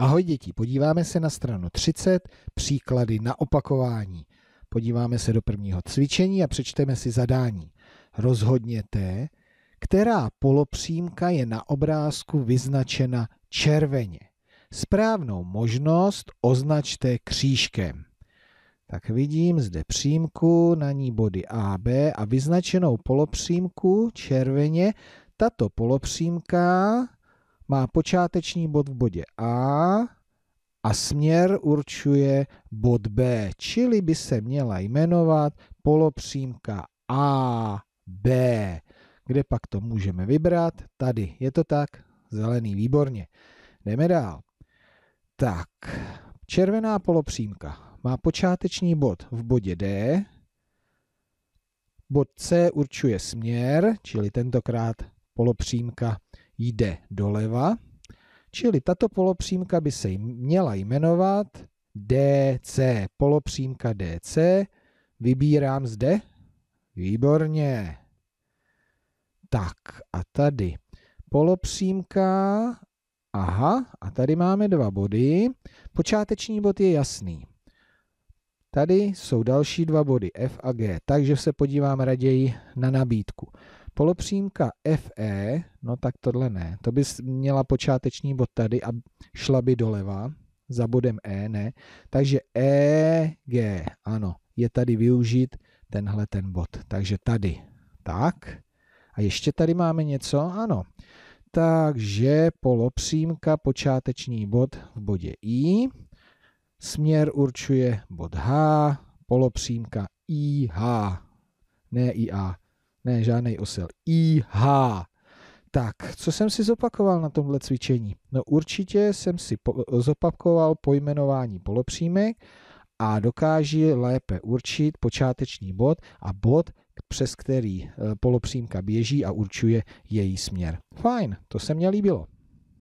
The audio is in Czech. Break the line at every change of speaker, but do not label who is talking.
Ahoj děti, podíváme se na stranu 30, příklady na opakování. Podíváme se do prvního cvičení a přečteme si zadání. Rozhodněte, která polopřímka je na obrázku vyznačena červeně. Správnou možnost označte křížkem. Tak vidím zde přímku, na ní body AB a vyznačenou polopřímku červeně. Tato polopřímka má počáteční bod v bodě A a směr určuje bod B, čili by se měla jmenovat polopřímka A, B. Kde pak to můžeme vybrat? Tady, je to tak? Zelený, výborně. Jdeme dál. Tak, červená polopřímka má počáteční bod v bodě D, bod C určuje směr, čili tentokrát polopřímka jde doleva, čili tato polopřímka by se měla jmenovat DC, polopřímka DC. Vybírám zde? Výborně. Tak a tady polopřímka, aha, a tady máme dva body. Počáteční bod je jasný. Tady jsou další dva body F a G, takže se podíváme raději na nabídku. Polopřímka FE, no tak tohle ne. To bys měla počáteční bod tady a šla by doleva za bodem E, ne. Takže EG, ano, je tady využít tenhle ten bod. Takže tady, tak. A ještě tady máme něco, ano. Takže polopřímka, počáteční bod v bodě I. Směr určuje bod H, polopřímka IH, ne IA. Ne, žádný osel. IH. Tak, co jsem si zopakoval na tomhle cvičení? No určitě jsem si po, zopakoval pojmenování polopřímek a dokáží lépe určit počáteční bod a bod, přes který eh, polopřímka běží a určuje její směr. Fajn, to se mně líbilo.